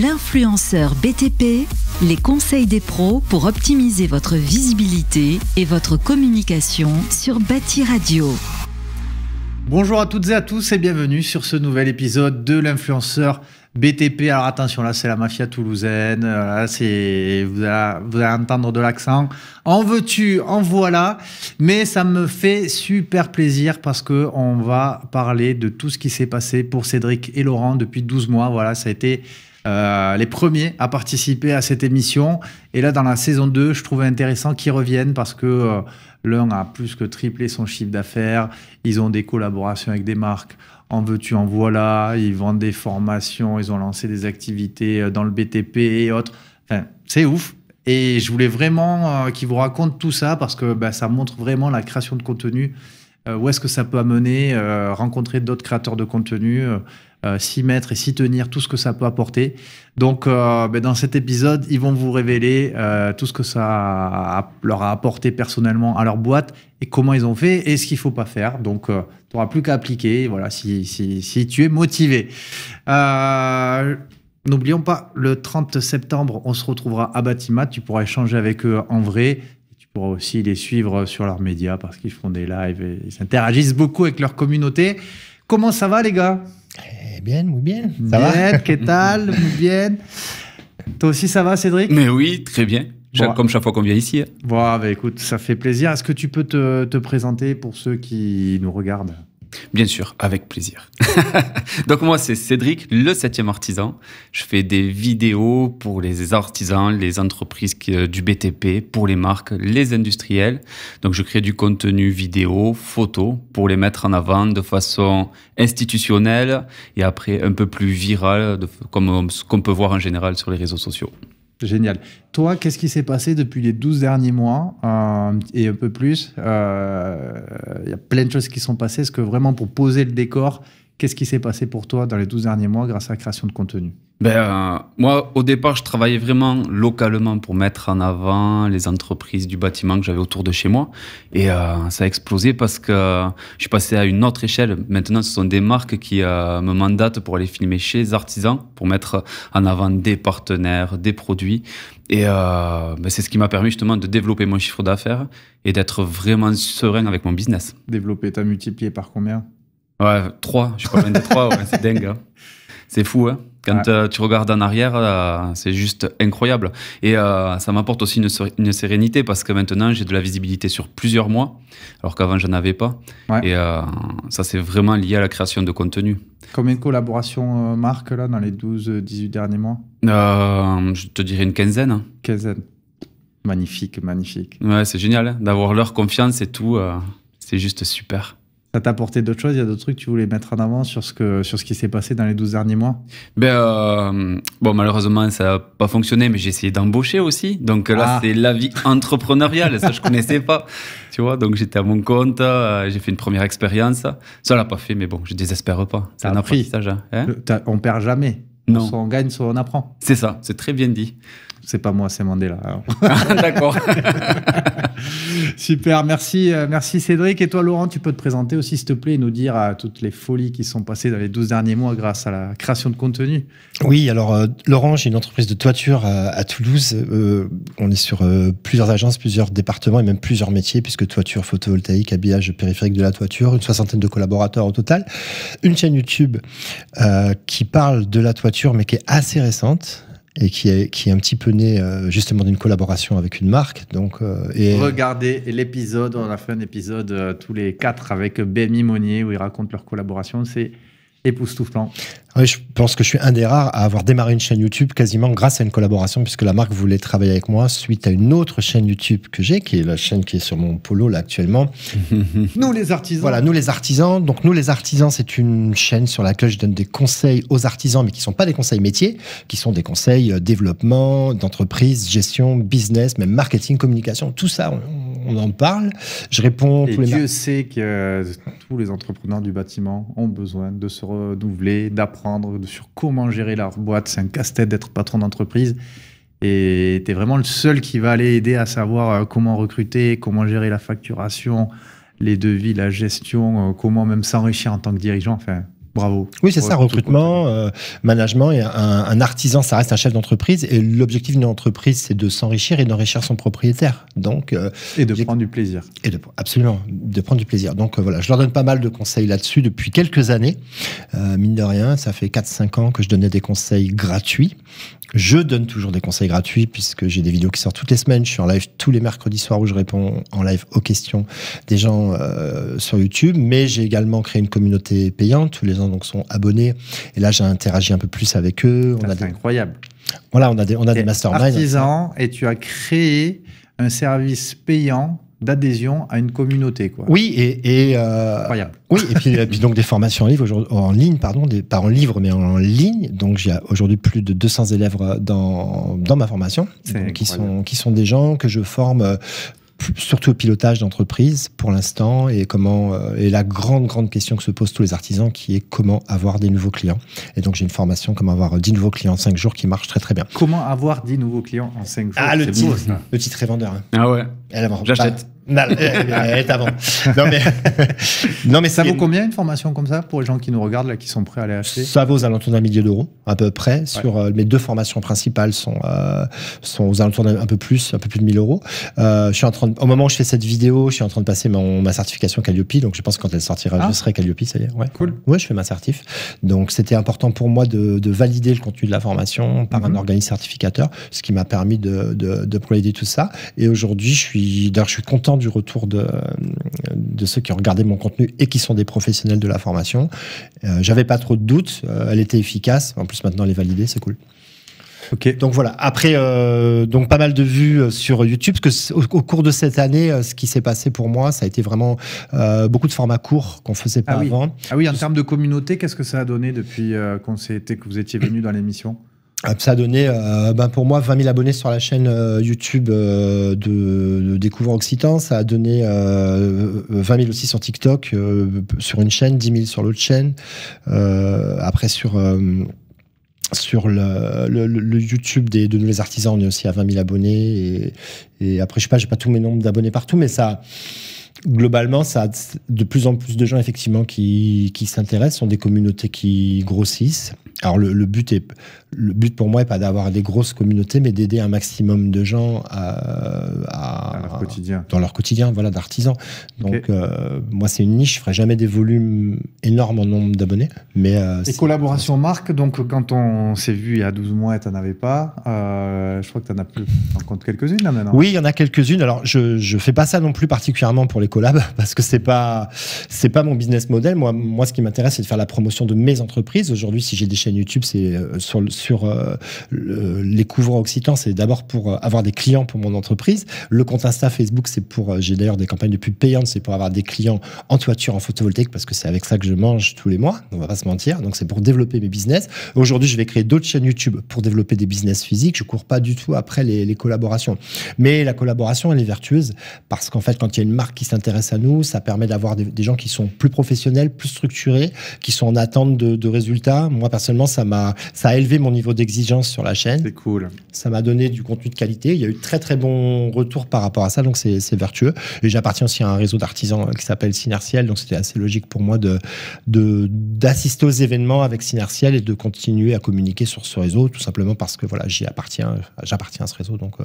L'influenceur BTP, les conseils des pros pour optimiser votre visibilité et votre communication sur Bâti Radio. Bonjour à toutes et à tous et bienvenue sur ce nouvel épisode de l'influenceur BTP. Alors attention, là c'est la mafia toulousaine, euh, c'est vous, allez, entendre de l'accent. En veux-tu, en voilà, mais ça me fait super plaisir parce que on va parler de tout ce qui s'est passé pour Cédric et Laurent depuis 12 mois. Voilà, ça a été euh, les premiers à participer à cette émission. Et là, dans la saison 2, je trouvais intéressant qu'ils reviennent parce que euh, l'un a plus que triplé son chiffre d'affaires. Ils ont des collaborations avec des marques. En veux-tu, en voilà. Ils vendent des formations. Ils ont lancé des activités euh, dans le BTP et autres. Enfin, c'est ouf. Et je voulais vraiment qu'ils vous racontent tout ça parce que bah, ça montre vraiment la création de contenu. où est-ce que ça peut amener, rencontrer d'autres créateurs de contenu euh, s'y mettre et s'y tenir, tout ce que ça peut apporter. Donc, euh, ben, dans cet épisode, ils vont vous révéler euh, tout ce que ça leur a apporté personnellement à leur boîte et comment ils ont fait et ce qu'il ne faut pas faire. Donc, tu n'auras plus qu'à appliquer voilà, si, tu es motivé. N'oublions pas, le 30 septembre, on se retrouvera à Batima. Tu pourras échanger avec eux en vrai Tu pourras aussi les suivre sur leurs médias parce qu'ils font des lives et ils interagissent beaucoup avec leur communauté. Comment ça va les gars eh bien, oui bien. Ça bien, va que tu Muy bien. Toi aussi, ça va, Cédric Mais oui, très bien. Comme chaque fois qu'on vient ici. Hein. Bon, bah, écoute, ça fait plaisir. Est-ce que tu peux te, te présenter pour ceux qui nous regardent Bien sûr, avec plaisir. Donc moi, c'est Cédric, le septième artisan. Je fais des vidéos pour les artisans, les entreprises euh, du BTP, pour les marques, les industriels. Donc je crée du contenu vidéo, photo, pour les mettre en avant de façon institutionnelle et après un peu plus virale, comme ce qu'on peut voir en général sur les réseaux sociaux. Génial. Toi, qu'est-ce qui s'est passé depuis les 12 derniers mois euh, et un peu plus euh, Il y a plein de choses qui sont passées. Est-ce que vraiment pour poser le décor, Qu'est-ce qui s'est passé pour toi dans les 12 derniers mois grâce à la création de contenu ben, euh, Moi, au départ, je travaillais vraiment localement pour mettre en avant les entreprises du bâtiment que j'avais autour de chez moi. Et euh, ça a explosé parce que euh, je suis passé à une autre échelle. Maintenant, ce sont des marques qui me mandatent pour aller filmer chez les artisans, pour mettre en avant des partenaires, des produits. Et ben, c'est ce qui m'a permis justement de développer mon chiffre d'affaires et d'être vraiment serein avec mon business. Développer, t'as multiplié par combien Ouais, trois. Je suis pas loin trois. c'est dingue. Hein. C'est fou. Hein. Quand euh, tu regardes en arrière, euh, c'est juste incroyable. Et euh, ça m'apporte aussi une, une, sérénité parce que maintenant, j'ai de la visibilité sur plusieurs mois, alors qu'avant, je n'en avais pas. Et ça, c'est vraiment lié à la création de contenu. Combien de collaborations marques là dans les 12-18 derniers mois Je te dirais une quinzaine. Hein. Quinzaine. Magnifique, magnifique. Ouais, c'est génial hein, d'avoir leur confiance et tout. c'est juste super ça t'a apporté d'autres choses Il y a d'autres trucs que tu voulais mettre en avant sur ce, que, sur ce qui s'est passé dans les 12 derniers mois ben euh, Bon, malheureusement, ça n'a pas fonctionné, mais j'ai essayé d'embaucher aussi. Donc là, ah. c'est la vie entrepreneuriale. ça, je ne connaissais pas. Tu vois, donc j'étais à mon compte, euh, j'ai fait une première expérience. Ça, l'a pas fait, mais bon, je désespère pas. C'est un appris. apprentissage. Hein on perd jamais. Soit on gagne, soit on apprend. C'est ça, c'est très bien dit. C'est pas moi, c'est Mandela. D'accord. Super, merci, euh, merci Cédric. Et toi, Laurent, tu peux te présenter aussi, s'il te plaît, et nous dire euh, toutes les folies qui sont passées dans les 12 derniers mois grâce à la création de contenu. Oui, alors euh, Laurent, j'ai une entreprise de toiture à, Toulouse. on est sur plusieurs agences, plusieurs départements et même plusieurs métiers, puisque toiture photovoltaïque, habillage périphérique de la toiture, une soixantaine de collaborateurs au total. Une chaîne YouTube qui parle de la toiture, mais qui est assez récente et qui est, qui est un petit peu né euh, justement d'une collaboration avec une marque. Donc, euh, et... Regardez l'épisode, on a fait un épisode euh, tous les quatre avec Bémi Monnier où ils racontent leur collaboration. C'est époustouflant. Oui, je pense que je suis un des rares à avoir démarré une chaîne YouTube quasiment grâce à une collaboration, puisque la marque voulait travailler avec moi suite à une autre chaîne YouTube que j'ai, qui est la chaîne qui est sur mon polo là actuellement. nous les artisans. Voilà, nous les artisans. Donc nous les artisans, c'est une chaîne sur laquelle je donne des conseils aux artisans, mais qui ne sont pas des conseils métiers, qui sont des conseils euh, développement, d'entreprise, gestion, business, même marketing, communication, tout ça. On, on en parle. Je réponds Et Dieu sait que euh, tous les entrepreneurs du bâtiment ont besoin de se renouveler, d'apprendre sur comment gérer leur boîte. C'est un casse-tête d'être patron d'entreprise. Et tu es vraiment le seul qui va aller aider à savoir euh, comment recruter, comment gérer la facturation, les devis, la gestion, euh, comment même s'enrichir en tant que dirigeant. Enfin, Bravo. Oui, c'est ça, recrutement, euh, management, et un, artisan, ça reste un chef d'entreprise. Et l'objectif d'une entreprise, c'est de s'enrichir et d'enrichir son propriétaire. Donc, euh, et de prendre du plaisir. Et de, absolument, de prendre du plaisir. Donc euh, voilà, je leur donne pas mal de conseils là-dessus depuis quelques années. mine de rien, ça fait 4-5 ans que je donnais des conseils gratuits. Je donne toujours des conseils gratuits puisque j'ai des vidéos qui sortent toutes les semaines. Je suis en live tous les mercredis soirs où je réponds en live aux questions des gens sur YouTube. Mais j'ai également créé une communauté payante les donc sont abonnés. Et là, j'ai interagi un peu plus avec eux. On a des... incroyable. Voilà, on a des, on a des masterminds. Artisan, et tu as créé un service payant d'adhésion à une communauté. Quoi. Oui, et, et euh, oui, et puis, donc des formations en en ligne, pardon, des, pas en livre mais en ligne. Donc j'ai aujourd'hui plus de 200 élèves euh, dans, dans ma formation, qui sont qui sont des gens que je forme euh, surtout au pilotage d'entreprise pour l'instant et comment euh, et la grande grande question que se posent tous les artisans qui est comment avoir des nouveaux clients. Et donc j'ai une formation comment avoir 10 nouveaux clients en 5 jours qui marche très très bien. Comment avoir 10 nouveaux clients en 5 jours Ah le titre, le titre est vendeur. Hein. Ah ouais. Elle avant. J'achète. est avant. Non mais, non, mais ça vaut combien une formation comme ça pour les gens qui nous regardent là, qui sont prêts à aller acheter Ça vaut aux alentours d'un millier d'euros à peu près. Sur euh, mes deux formations principales sont euh, sont aux alentours d'un peu plus, un peu plus de 1000 euros. Euh, je suis en train, au moment où je fais cette vidéo, je suis en train de passer mon, ma certification Calliope. Donc je pense que quand elle sortira, je ah. serai Calliope, ça y est. Ouais. Cool. Ouais, je fais ma certif. Donc c'était important pour moi de, de, valider le contenu de la formation par un mhm. organisme certificateur, ce qui m'a permis de, de, de, tout ça. Et aujourd'hui, je suis d'ailleurs, je suis content du retour de, de ceux qui ont regardé mon contenu et qui sont des professionnels de la formation. Euh, J'avais pas trop de doutes. Euh, elle était efficace. En plus, maintenant, elle est validée. C'est cool. Ok. Donc voilà. Après, euh, donc pas mal de vues euh, sur YouTube, parce que au, cours de cette année, ce qui s'est passé pour moi, ça a été vraiment beaucoup de formats courts qu'on faisait pas ah avant. Ah oui, en termes de communauté, qu'est-ce que ça a donné depuis qu'on été, que vous étiez venu dans l'émission ah, ça a donné, ben pour moi, 20 000 abonnés sur la chaîne euh, YouTube euh, de, de Occitan. Ça a donné 20 000 aussi sur TikTok, sur une chaîne, 10 000 sur l'autre chaîne. après, sur sur le, YouTube des, de nous artisans, on est aussi à 20 000 abonnés. Et, et après, je sais pas, j'ai pas tous mes nombres d'abonnés partout, mais ça, globalement, ça a de plus en plus de gens effectivement qui, qui s'intéressent, sont des communautés qui grossissent. Alors le, but est, le but pour moi n'est pas d'avoir des grosses communautés, mais d'aider un maximum de gens à, dans leur quotidien, voilà, d'artisans. Donc euh, moi c'est une niche, je ferai jamais des volumes énormes en nombre d'abonnés, mais euh, et collaboration marque. Donc quand on s'est vu il y a 12 mois, tu n'en avais pas. Euh, je crois que tu en as plus, en compte quelques-unes là maintenant. Oui, il y en a quelques-unes. Alors je je fais pas ça non plus particulièrement pour les collabs parce que c'est pas c'est pas mon business model. Moi, moi, ce qui m'intéresse, c'est de faire la promotion de mes entreprises. Aujourd'hui, si j'ai des chaînes YouTube, c'est euh, sur sur euh, les couvreurs occitans, c'est d'abord pour euh, avoir des clients pour mon entreprise. Le compte Insta, Facebook, c'est pour j'ai d'ailleurs des campagnes de pub payantes, c'est pour avoir des clients en toiture, en photovoltaïque parce que c'est avec ça que je mange tous les mois. On va pas se mentir. Donc c'est pour développer mes business. Aujourd'hui, je vais créer d'autres chaînes YouTube pour développer des business physiques. Je cours pas du tout après les, collaborations, mais la collaboration elle est vertueuse parce qu'en fait, quand il y a une marque qui intéresse à nous. Ça permet d'avoir des, gens qui sont plus professionnels, plus structurés, qui sont en attente de, résultats. Moi, personnellement, ça m'a, ça a élevé mon niveau d'exigence sur la chaîne. C'est cool. Ça m'a donné du contenu de qualité. Il y a eu très, très bon retour par rapport à ça. Donc, c'est, vertueux. Et j'appartiens aussi à un réseau d'artisans euh, qui s'appelle Synertiel. Donc, c'était assez logique pour moi de, d'assister aux événements avec Synertiel et de continuer à communiquer sur ce réseau, tout simplement parce que, voilà, j'y appartiens, j'appartiens à ce réseau. Donc, euh,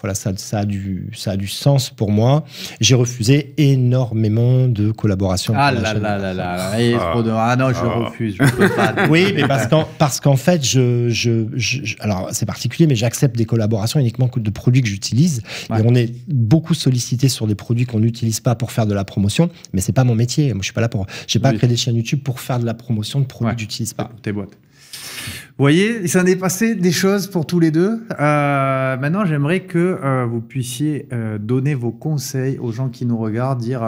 voilà, ça, ça a du, ça a du sens pour moi. J'ai refusé énormément de collaborations. Ah là là là là, Ah non, je ah. refuse, oui, mais parce qu'en, parce qu'en fait, je, je, alors c'est particulier, mais j'accepte des collaborations uniquement de produits que j'utilise. Et on est beaucoup sollicité sur des produits qu'on n'utilise pas pour faire de la promotion, mais c'est pas mon métier. Moi, je suis pas là pour... J'ai pas créé des chaînes YouTube pour faire de la promotion de produits que j'utilise pas. Tes boîtes. Vous voyez, ça s'en est passé des choses pour tous les deux. Euh, maintenant, j'aimerais que euh, vous puissiez euh, donner vos conseils aux gens qui nous regardent, dire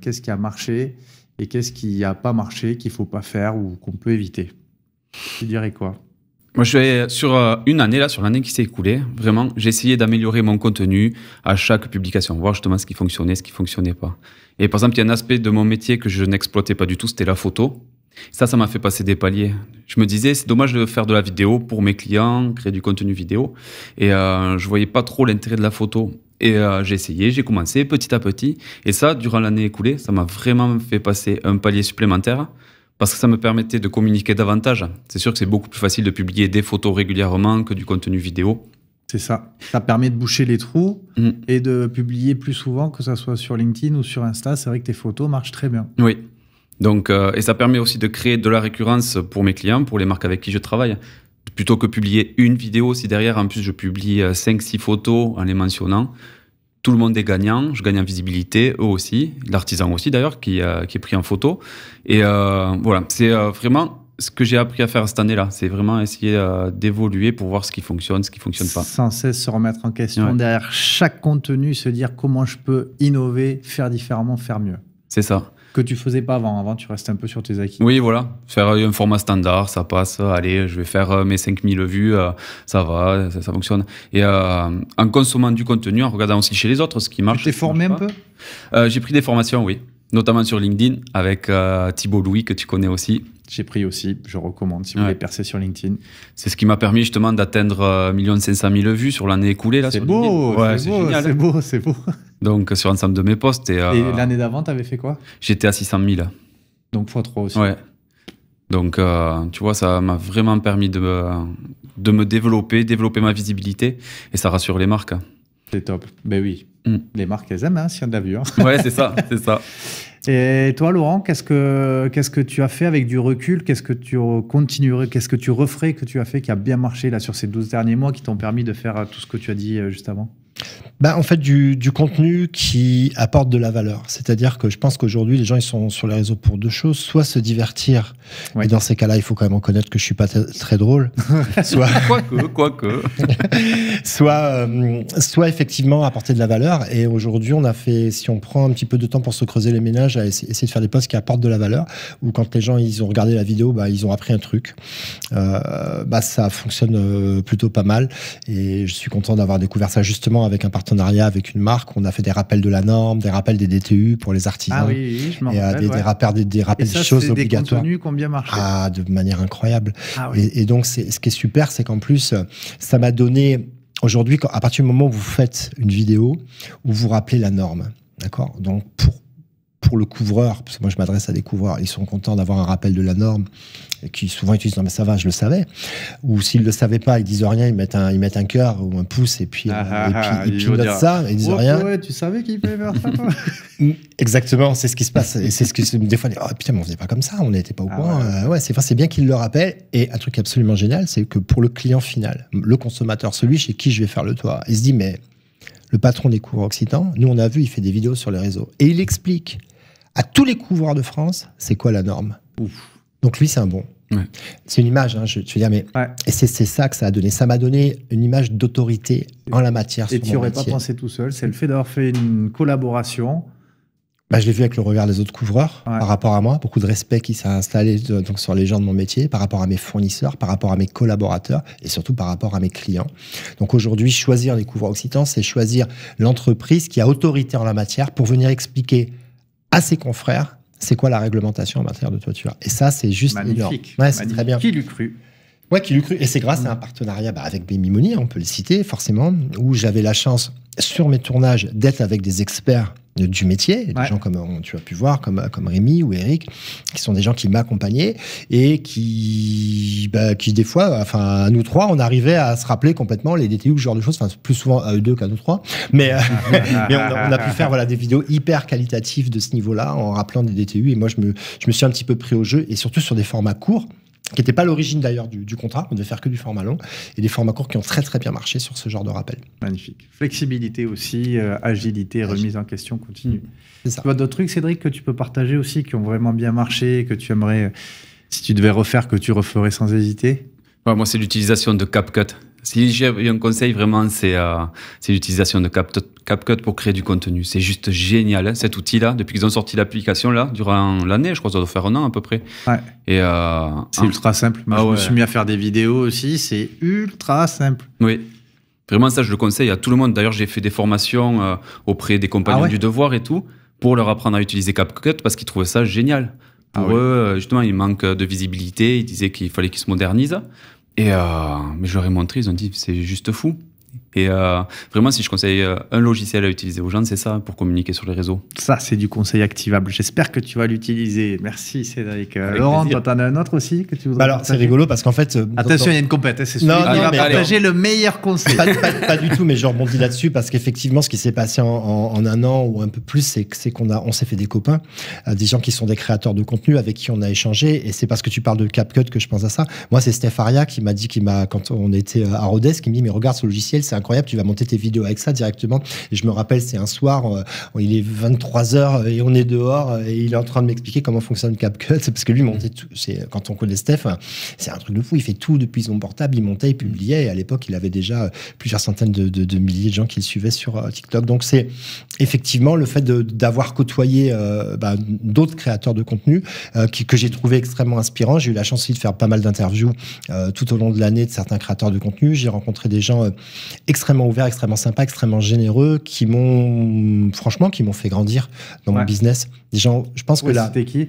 qu'est-ce qui a marché et qu'est-ce qui n'a pas marché, qu'il ne faut pas faire ou qu'on peut éviter. Tu dirais quoi moi, je vais sur une année là, sur l'année qui s'est écoulée, vraiment, j'ai essayé d'améliorer mon contenu à chaque publication, voir justement ce qui fonctionnait, ce qui fonctionnait pas. Et par exemple, il y a un aspect de mon métier que je n'exploitais pas du tout, c'était la photo. Ça, ça m'a fait passer des paliers. Je me disais, c'est dommage de faire de la vidéo pour mes clients, créer du contenu vidéo. Et euh, je voyais pas trop l'intérêt de la photo. Et euh, j'ai essayé, j'ai commencé petit à petit. Et ça, durant l'année écoulée, ça m'a vraiment fait passer un palier supplémentaire parce que ça me permettait de communiquer davantage. C'est sûr que c'est beaucoup plus facile de publier des photos régulièrement que du contenu vidéo. C'est ça. Ça permet de boucher les trous mm. et de publier plus souvent, que ce soit sur LinkedIn ou sur Insta. C'est vrai que tes photos marchent très bien. Oui. Donc, euh, et ça permet aussi de créer de la récurrence pour mes clients, pour les marques avec qui je travaille. Plutôt que publier une vidéo, si derrière, en plus, je publie 5-6 euh, photos en les mentionnant, tout le monde est gagnant, je gagne en visibilité, eux aussi, l'artisan aussi d'ailleurs, qui, euh, qui, est pris en photo. Et voilà, c'est vraiment ce que j'ai appris à faire cette année-là, c'est vraiment essayer d'évoluer pour voir ce qui fonctionne, ce qui fonctionne pas. Sans cesse se remettre en question derrière chaque contenu, se dire comment je peux innover, faire différemment, faire mieux. C'est ça que tu faisais pas avant. Avant, tu restais un peu sur tes acquis. Oui, voilà. Faire euh, un format standard, ça passe. Allez, je vais faire euh, mes 5000 vues, euh, ça va, ça, fonctionne. Et en consommant du contenu, en regardant aussi chez les autres ce qui marche. Tu t'es formé un peu J'ai pris des formations, oui. Notamment sur LinkedIn avec Thibault Louis, que tu connais aussi. J'ai pris aussi, je recommande si vous voulez percer sur LinkedIn. C'est ce qui m'a permis justement d'atteindre 1 500 000 vues sur l'année écoulée. Là, c'est beau, c'est beau, c'est beau, c'est beau. Donc sur l'ensemble de mes posts. Et, euh, l'année d'avant, tu avais fait quoi J'étais à 600 000. Donc x 3 aussi. Ouais. Donc euh, tu vois, ça m'a vraiment permis de, me, de me développer, développer ma visibilité et ça rassure les marques. C'est top. Ben oui. Mm. Les marques, elles aiment hein, si on a vu. Hein. Ouais, c'est ça, c'est ça. Et toi, Laurent, qu'est-ce que, qu'est-ce que tu as fait avec du recul Qu'est-ce que tu continuerais Qu'est-ce que tu referais que tu as fait qui a bien marché là sur ces 12 derniers mois qui t'ont permis de faire euh, tout ce que tu as dit euh, juste avant bah, en fait, du, contenu qui apporte de la valeur. C'est-à-dire que je pense qu'aujourd'hui, les gens, ils sont sur les réseaux pour deux choses. Soit se divertir, et dans ces cas-là, il faut quand même reconnaître que je ne suis pas très drôle. soit... Quoique, que. soit, euh, soit effectivement apporter de la valeur. Et aujourd'hui, on a fait, si on prend un petit peu de temps pour se creuser les ménages, à essayer, de faire des postes qui apportent de la valeur, ou quand les gens ils ont regardé la vidéo, bah, ils ont appris un truc. Euh, bah, ça fonctionne euh, plutôt pas mal. Et je suis content d'avoir découvert ça justement avec un partenariat avec une marque. On a fait des rappels de la norme, des rappels des DTU pour les artisans. Ah oui, je m'en euh, Des, des, rappels, des, des et ça, des choses obligatoires. combien marché Ah, de manière incroyable. Ah et, donc, ce qui est super, c'est qu'en plus, ça m'a donné Aujourd'hui, à partir du moment où vous faites une vidéo, où vous rappelez la norme, d'accord Donc, pour le couvreur, parce que moi je m'adresse à des couvreurs, ils sont contents d'avoir un rappel de la norme, qui souvent ils disent non mais ça va, je le savais. Ou s'ils ne le savaient pas, ils disent rien, ils mettent un, ils mettent un cœur ou un pouce, et puis, ah, ah, ah, ils notent ça, ils disent rien. Ouais, tu savais qu'il fallait faire ça, Exactement, c'est ce qui se passe. Et c'est ce que des fois, on oh, putain, on faisait pas comme ça, on n'était pas au point euh, Ouais, c'est c'est bien qu'ils le rappellent. Et un truc absolument génial, c'est que pour le client final, le consommateur, celui chez qui je vais faire le toit, il se dit, mais le patron des cours occitans, nous on a vu, il fait des vidéos sur les réseaux. Et il explique à tous les couvreurs de France, c'est quoi la norme Donc lui, c'est un bon. C'est une image, hein, je, te veux dire, mais et c'est ça que ça a donné. Ça m'a donné une image d'autorité en la matière. Et tu n'aurais pas pensé tout seul. C'est le fait d'avoir fait une collaboration. Bah, je l'ai vu avec le regard des autres couvreurs par rapport à moi, beaucoup de respect qui s'est installé euh, donc sur les gens de mon métier, par rapport à mes fournisseurs, par rapport à mes collaborateurs et surtout par rapport à mes clients. Donc aujourd'hui, choisir les couvreurs occitans, c'est choisir l'entreprise qui a autorité en la matière pour venir expliquer à ses confrères c'est quoi la réglementation en matière de toiture. Et ça, c'est juste Magnifique. c'est très bien. Qui l'eût cru Ouais, qui l'eût cru. Et c'est grâce mmh. à un partenariat bah, avec Bémimoni, on peut le citer forcément, où j'avais la chance sur mes tournages d'être avec des experts du métier, des gens comme tu as pu voir, comme, comme Rémi ou Eric, qui sont des gens qui m'accompagnaient et qui, bah, qui des fois, enfin, nous trois, on arrivait à se rappeler complètement les DTU, ce genre de choses, enfin, plus souvent à eux deux qu'à nous trois, mais, euh, on, a, on, pu faire voilà, des vidéos hyper qualitatives de ce niveau-là en rappelant des DTU et moi, je me, je me suis un petit peu pris au jeu et surtout sur des formats courts qui n'était pas l'origine d'ailleurs du, contrat. On devait faire que du format long et des formats courts qui ont très très bien marché sur ce genre de rappel. Magnifique. Flexibilité aussi, euh, agilité, remise en question continue. C'est ça. D'autres trucs, Cédric, que tu peux partager aussi, qui ont vraiment bien marché, que tu aimerais, euh, si tu devais refaire, que tu referais sans hésiter Moi, c'est l'utilisation de CapCut. Si j'ai un conseil vraiment, c'est euh, l'utilisation de CapCut pour créer du contenu. C'est juste génial hein, cet outil-là. Depuis qu'ils ont sorti l'application là, durant l'année, je crois que ça doit faire un an à peu près. Ouais. Et euh, c'est ultra simple. Moi, ah je me suis mis à faire des vidéos aussi. C'est ultra simple. Oui. Vraiment, ça, je le conseille à tout le monde. D'ailleurs, j'ai fait des formations euh, auprès des compagnons ah du devoir et tout pour leur apprendre à utiliser CapCut parce qu'ils trouvaient ça génial. Ah pour eux, justement, il manque de visibilité. Ils disaient qu'il fallait qu'ils se modernisent. Et euh, mais je leur ai montré, ils ont dit c'est juste fou. Et euh, vraiment, si je conseille euh, un logiciel à utiliser aux gens, c'est ça pour communiquer sur les réseaux. Ça, c'est du conseil activable. J'espère que tu vas l'utiliser. Merci, Cédric. Euh, Laurent, toi, t'en as un autre aussi que tu voudrais. Bah alors, c'est rigolo parce qu'en fait. Attention, il y a une compète. Hein, c'est sûr. non, va partager le meilleur conseil. Pas, du tout, mais je rebondis là-dessus parce qu'effectivement, ce qui s'est passé en, un an ou un peu plus, c'est qu'on a on s'est fait des copains, des gens qui sont des créateurs de contenu avec qui on a échangé. Et c'est parce que tu parles de CapCut que je pense à ça. Moi, c'est Steph Aria qui m'a dit, m'a, quand on était à Rodez, qui me dit Mais regarde ce logiciel, c'est un incroyable, tu vas monter tes vidéos avec ça directement. je me rappelle, c'est un soir, euh, il est 23h et on est dehors euh, et il est en train de m'expliquer comment fonctionne CapCut parce que lui montait tout. C'est, quand on connaît Steph, c'est un truc de fou. Il fait tout depuis son portable, il montait, il publiait. Et à l'époque, il avait déjà euh, plusieurs centaines de, milliers de gens qui le suivaient sur TikTok. Donc c'est effectivement le fait d'avoir côtoyé bah, d'autres créateurs de contenu que j'ai trouvé extrêmement inspirant. J'ai eu la chance aussi de faire pas mal d'interviews tout au long de l'année de certains créateurs de contenu. J'ai rencontré des gens extrêmement ouvert, extrêmement sympa, extrêmement généreux, qui m'ont, franchement, qui m'ont fait grandir dans mon business. Des gens, je pense que là. C'était qui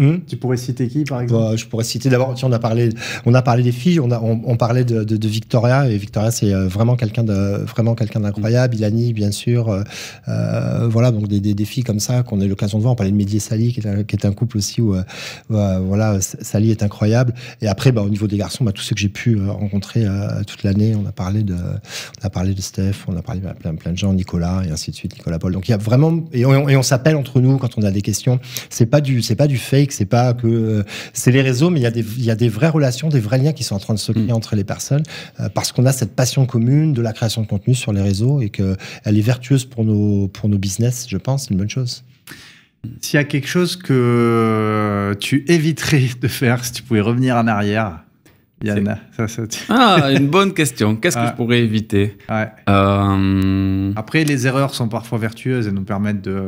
Hmm. Tu pourrais citer qui, par exemple bah, Je pourrais citer d'abord, on a parlé, on a parlé des filles, on, a, on, parlait de, Victoria, et Victoria, c'est euh, vraiment quelqu'un de vraiment quelqu'un d'incroyable. Ilani, bien sûr, euh, euh, voilà, donc des, des, filles comme ça qu'on a eu l'occasion de voir. On parlait de médier Sally, qui est, un, couple aussi où, bah, voilà, Sally est incroyable. Et après, bah, au niveau des garçons, bah, tous ceux que j'ai pu rencontrer toute l'année, on a parlé de, on a parlé de Steph, on a parlé de plein, plein de gens, Nicolas et ainsi de suite, Nicolas Paul. Donc il y a vraiment, et on, on s'appelle entre nous quand on a des questions. C'est pas du, c'est pas du fake c'est pas que euh, c'est les réseaux, mais il y, a des, il y a des vraies relations, des vrais liens qui sont en train de se créer mm. entre les personnes euh, parce qu'on a cette passion commune de la création de contenu sur les réseaux et qu'elle est vertueuse pour nos, pour nos business, je pense, c'est une bonne chose. S'il y a quelque chose que tu éviterais de faire si tu pouvais revenir en arrière, ah, une bonne question. Qu'est-ce que je ah. pourrais éviter euh, Après, les erreurs sont parfois vertueuses et nous permettent de,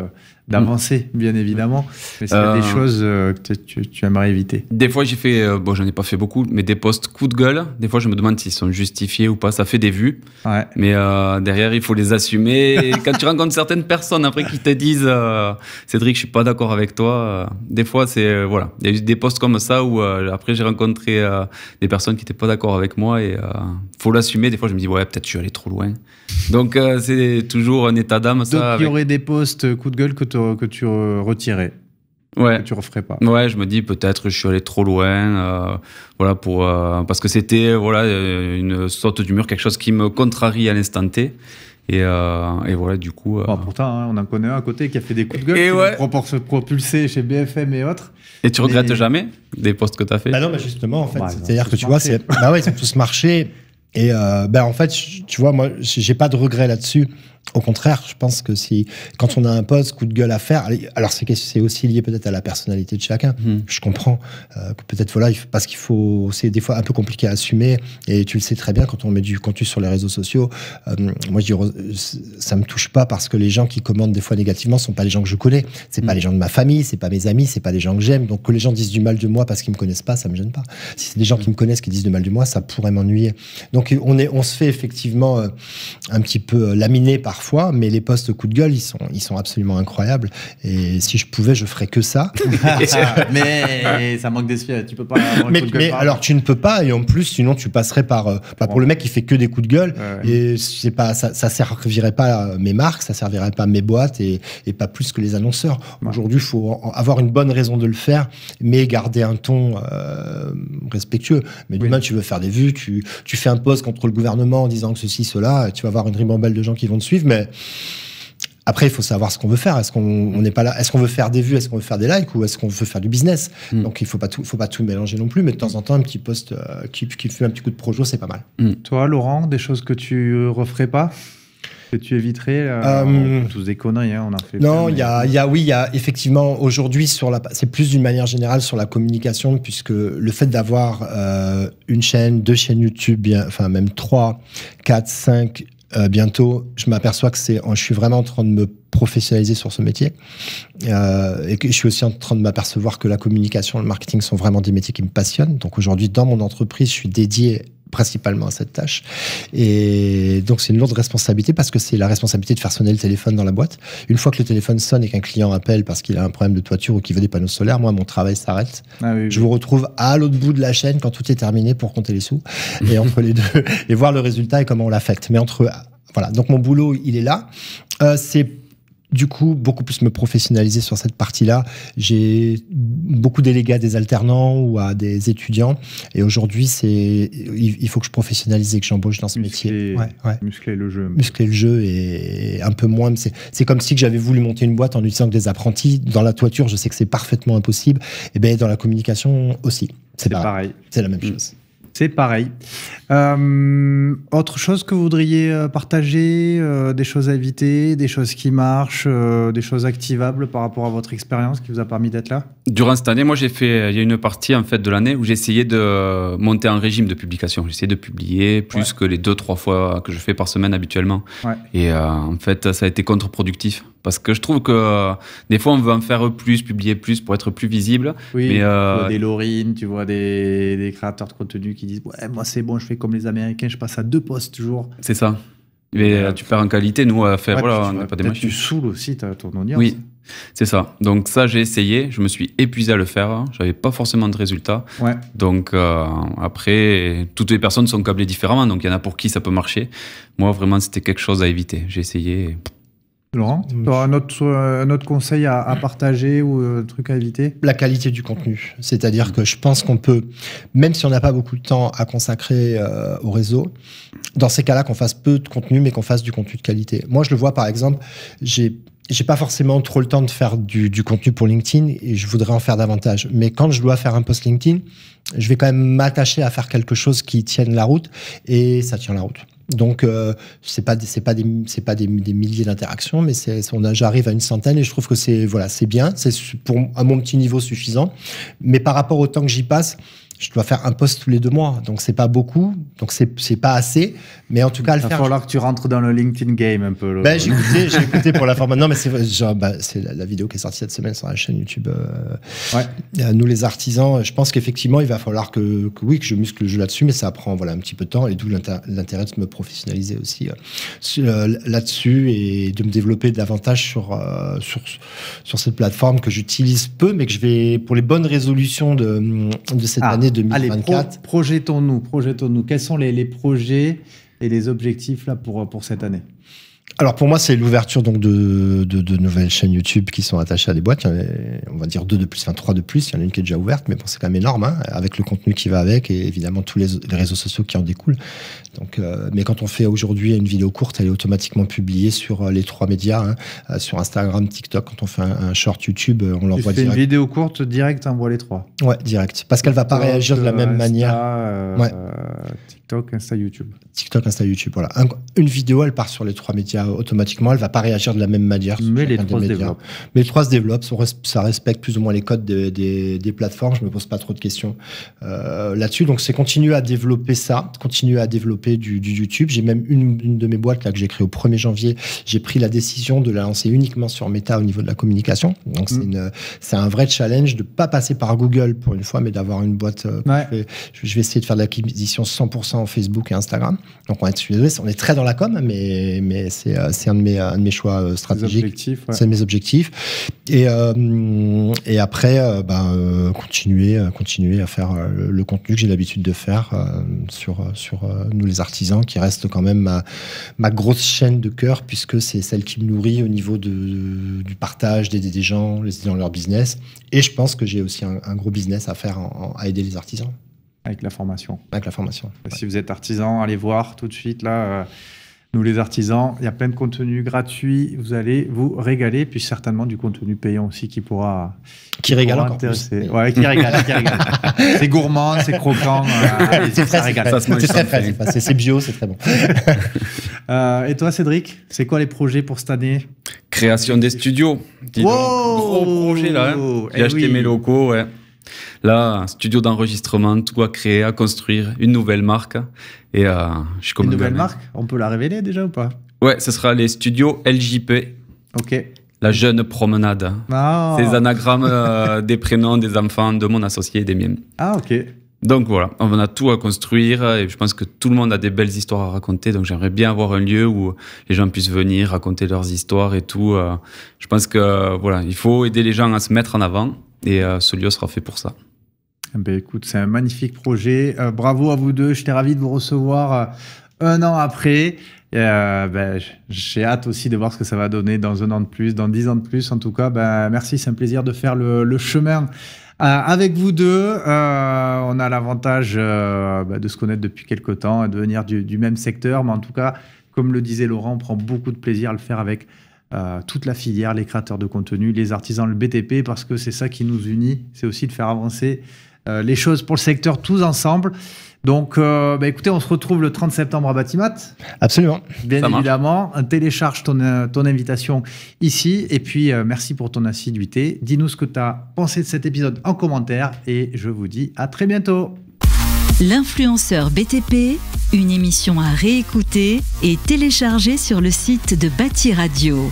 d'avancer, mm. bien évidemment. Mais c'est des euh, choses euh, que tu, aimerais éviter. Des fois, j'ai fait, bon, j'en ai pas fait beaucoup, mais des posts coup de gueule. Des fois, je me demande s'ils sont justifiés ou pas. Ça fait des vues. Mais derrière, il faut les assumer. quand tu rencontres certaines personnes après qui te disent Cédric, je suis pas d'accord avec toi, des fois, c'est. voilà. Il y a eu des posts comme ça où après, j'ai rencontré des personnes qui n'étaient pas d'accord avec moi et euh, faut l'assumer. Des fois, je me dis ouais, peut-être je suis allé trop loin. Donc euh, c'est toujours un état d'âme. Donc il y aurait des postes euh, coup de gueule que, que tu retirais. Ouais. Que tu referais pas. Ouais, je me dis peut-être je suis allé trop loin, euh, voilà pour parce que c'était voilà une sorte mur quelque chose qui me contrarie à l'instant T. Euh, et, voilà, du coup. Euh, pourtant, hein, on en connaît un à côté qui a fait des coups de gueule, pour se propulser chez BFM et autres. Et tu regrettes jamais des postes que tu as fait bah non, bah justement, en fait. Bah, c'est-à-dire que tu vois, c'est. bah ouais, ils ont tous marché. Et ben en fait, tu vois, moi, j'ai pas de regret là-dessus. Au contraire, je pense que si, quand on a un poste, coup de gueule à faire, alors c'est aussi lié peut-être à la personnalité de chacun. Hmm. Je comprends euh, que peut-être voilà, parce qu'il faut, c'est des fois un peu compliqué à assumer. Et tu le sais très bien quand on met du contenu sur les réseaux sociaux. Euh, moi, je dis, ça me touche pas parce que les gens qui commentent des fois négativement sont pas les gens que je connais. C'est pas hmm. les gens de ma famille, c'est pas mes amis, c'est pas les gens que j'aime. Donc que les gens disent du mal de moi parce qu'ils me connaissent pas, ça me gêne pas. Si c'est des gens hmm. qui me connaissent qui disent du mal de moi, ça pourrait m'ennuyer. Donc on est, on se fait effectivement euh, un petit peu laminé par fois, mais les postes coup de gueule, ils sont, ils sont absolument incroyables. Et si je pouvais, je ferais que ça. mais ça manque d'esprit, tu peux pas. Mais, alors tu ne peux pas, et en plus, sinon tu passerais par. Euh, bah, pour le mec qui fait que des coups de gueule, et c'est pas, ça, ne servirait pas mes marques, ça servirait pas mes boîtes, et, pas plus que les annonceurs. Aujourd'hui, il faut avoir une bonne raison de le faire, mais garder un ton euh, respectueux. Mais demain, tu veux faire des vues, tu, tu fais un poste contre le gouvernement en disant que ceci, cela, tu vas avoir une ribambelle de gens qui vont te suivre mais après, il faut savoir ce qu'on veut faire. Est-ce qu'on n'est pas là Est-ce qu'on veut faire des vues Est-ce qu'on veut faire des likes Ou est-ce qu'on veut faire du business mm. Donc, il faut pas tout, faut pas tout mélanger non plus. Mais de temps en temps, un petit post euh, qui, fait un petit coup de projo, c'est pas mal. Mm. Toi, Laurent, des choses que tu euh, referais pas que tu éviterais euh, Tous des conneries, hein, on a fait. Non, il y, y a, oui, il y a effectivement aujourd'hui sur la, c'est plus d'une manière générale sur la communication, puisque le fait d'avoir une chaîne, deux chaînes YouTube, enfin même trois, quatre, cinq, euh, bientôt, je m'aperçois que c'est, je suis vraiment en train de me professionnaliser sur ce métier euh, et que je suis aussi en train de m'apercevoir que la communication, le marketing sont vraiment des métiers qui me passionnent. Donc aujourd'hui, dans mon entreprise, je suis dédié principalement à cette tâche. Et donc c'est une lourde responsabilité parce que c'est la responsabilité de faire sonner le téléphone dans la boîte. Une fois que le téléphone sonne et qu'un client appelle parce qu'il a un problème de toiture ou qu'il veut des panneaux solaires, moi mon travail s'arrête. Ah Je vous retrouve à l'autre bout de la chaîne quand tout est terminé pour compter les sous et entre les deux et voir le résultat et comment on l'affecte. Mais entre voilà, donc mon boulot il est là. Euh, c'est du coup, beaucoup plus me professionnaliser sur cette partie-là. J'ai beaucoup délégué à des alternants ou à des étudiants. Et aujourd'hui, c'est il faut que je professionnalise et que j'embauche dans ce métier. Muscler le jeu. Muscler le jeu et un peu moins. C'est comme si j'avais voulu monter une boîte en utilisant des apprentis. Dans la toiture, je sais que c'est parfaitement impossible. Et eh bien, dans la communication aussi. C'est pareil. C'est la même mm. chose. C'est pareil. Euh, autre chose que vous voudriez euh, partager, euh, des choses à éviter, des choses qui marchent, des choses activables par rapport à votre expérience qui vous a permis d'être là Durant cette année, moi j'ai fait, il y a une partie en fait de l'année où j'ai essayé de monter un régime de publication. J'ai essayé de publier plus que les deux trois fois que je fais par semaine habituellement. Et en fait, ça a été contre-productif parce que je trouve que euh, des fois, on veut en faire plus, publier plus pour être plus visible. Oui, tu euh, vois des Laurine, tu vois des, créateurs de contenu qui disent Ouais, moi c'est bon, je fais comme les Américains, je passe à deux postes toujours. C'est ça. Mais euh, tu perds en qualité, nous, à faire, voilà, on n'a pas des Tu saoules aussi ton audience. Oui, c'est ça. Donc ça, j'ai essayé, je me suis épuisé à le faire, j'avais pas forcément de résultats. Donc après, toutes les personnes sont câblées différemment, donc il y en a pour qui ça peut marcher. Moi, vraiment, c'était quelque chose à éviter. J'ai essayé. Laurent, tu as un autre, euh, autre conseil à, partager ou euh, un truc à éviter La qualité du contenu. C'est-à-dire que je pense qu'on peut, même si on n'a pas beaucoup de temps à consacrer euh, au réseau, dans ces cas-là, qu'on fasse peu de contenu, mais qu'on fasse du contenu de qualité. Moi, je le vois par exemple, j'ai j'ai pas forcément trop le temps de faire du, du, contenu pour LinkedIn et je voudrais en faire davantage. Mais quand je dois faire un post LinkedIn, je vais quand même m'attacher à faire quelque chose qui tienne la route et ça tient la route. Donc, euh, c'est pas c'est pas des c'est pas des, milliers d'interactions, mais c'est on j'arrive à une centaine et je trouve que c'est voilà c'est bien, c'est pour à mon petit niveau suffisant. Mais par rapport au temps que j'y passe, je dois faire un poste tous les deux mois. Donc, c'est pas beaucoup. Donc, c'est pas assez. Mais en tout cas, Il va falloir que tu rentres dans le LinkedIn game un peu. Ben, j'ai écouté, écouté, pour la forme. Non, mais c'est bah, la, vidéo qui est sortie cette semaine sur la chaîne YouTube. Euh, ouais. Euh, Nous, les artisans, je pense qu'effectivement, il va falloir que, oui, que je muscle le jeu là-dessus. Mais ça prend voilà, un petit peu de temps. Et d'où l'intérêt de me professionnaliser aussi euh, là-dessus et de me développer davantage sur, sur, sur cette plateforme que j'utilise peu, mais que je vais, pour les bonnes résolutions de, de cette ah. année, 2024. Allez, nous projetons-nous. Quels sont les, les, projets et les objectifs là pour, pour cette année alors pour moi, c'est l'ouverture donc de, nouvelles chaînes YouTube qui sont attachées à des boîtes. on va dire deux de plus, enfin trois de plus. Il y en a une qui est déjà ouverte, mais bon, c'est quand même énorme hein, avec le contenu qui va avec et évidemment tous les, réseaux sociaux qui en découlent. Donc, euh, mais quand on fait aujourd'hui une vidéo courte, elle est automatiquement publiée sur euh, les trois médias, hein, euh, sur Instagram, TikTok. Quand on fait un, short YouTube, on l'envoie direct. Une vidéo courte direct, on voit les trois. Ouais, direct, parce qu'elle va pas réagir de la même manière. Euh, TikTok, Insta, YouTube. TikTok, Insta, YouTube. Voilà, une vidéo, elle part sur les trois médias euh, automatiquement, elle va pas réagir de la même manière. Mais les trois se développent. Mais les trois se développent, ça respecte plus ou moins les codes des, des, plateformes. Je me pose pas trop de questions euh, là-dessus. Donc c'est continuer à développer ça, continuer à développer du, YouTube. J'ai même une, une, de mes boîtes là que j'ai créée au 1er janvier. J'ai pris la décision de la lancer uniquement sur Meta au niveau de la communication. Donc c'est mm. un vrai challenge de pas passer par Google pour une fois, mais d'avoir une boîte. Euh, je, vais, essayer de faire de l'acquisition 100% en Facebook et Instagram. Donc on est, on est très dans la com, mais, mais c'est euh, c'est un, de mes, de mes choix euh, stratégiques. C'est mes objectifs. Et, euh, et après, ben, continuer, continuer à faire le, contenu que j'ai l'habitude de faire sur, sur nous les artisans, qui reste quand même ma, grosse chaîne de cœur, puisque c'est celle qui me nourrit au niveau du partage, d'aider des gens, les aider dans leur business. Et je pense que j'ai aussi un, gros business à faire à aider les artisans. Avec la formation. Avec la formation. Si vous êtes artisan, allez voir tout de suite là. Nous, les artisans, il y a plein de contenu gratuit. Vous allez vous régaler, puis certainement du contenu payant aussi qui pourra. Qui, régale encore qui régale, qui régale. c'est gourmand, c'est croquant. Euh, c'est régale. C'est très bio, c'est très bon. Euh, et toi, Cédric, c'est quoi les projets pour cette année Création des studios. Dis wow Gros projet là. Hein. Eh J'ai acheté mes locaux, ouais. Là, studio d'enregistrement, tout à créer, à construire, une nouvelle marque. Et euh, je Une nouvelle marque On peut la révéler déjà ou pas Ouais, ce sera les studios LJP. Ok. La jeune promenade. Ah. Ces anagrammes euh, des prénoms des enfants de mon associé et des miens. Ah, ok. Donc voilà, on a tout à construire et je pense que tout le monde a des belles histoires à raconter. Donc j'aimerais bien avoir un lieu où les gens puissent venir raconter leurs histoires et tout. Euh. Je pense que voilà, il faut aider les gens à se mettre en avant et euh, ce lieu sera fait pour ça. Eh ben écoute, c'est un magnifique projet. Euh, bravo à vous deux. J'étais ravi de vous recevoir euh, un an après. Ben, j'ai hâte aussi de voir ce que ça va donner dans un an de plus, dans dix ans de plus. En tout cas, ben, merci, c'est un plaisir de faire le, chemin. avec vous deux, on a l'avantage ben, de se connaître depuis quelques temps et de venir du, du, même secteur. Mais en tout cas, comme le disait Laurent, on prend beaucoup de plaisir à le faire avec euh, toute la filière, les créateurs de contenu, les artisans, le BTP, parce que c'est ça qui nous unit, c'est aussi de faire avancer euh, les choses pour le secteur tous ensemble. Donc, euh, bah, écoutez, on se retrouve le 30 septembre à Batimat. Absolument. Bien évidemment. Télécharge ton, ton, invitation ici. Et puis, merci pour ton assiduité. Dis-nous ce que tu as pensé de cet épisode en commentaire. Et je vous dis à très bientôt. L'influenceur BTP, une émission à réécouter et télécharger sur le site de Bâti Radio.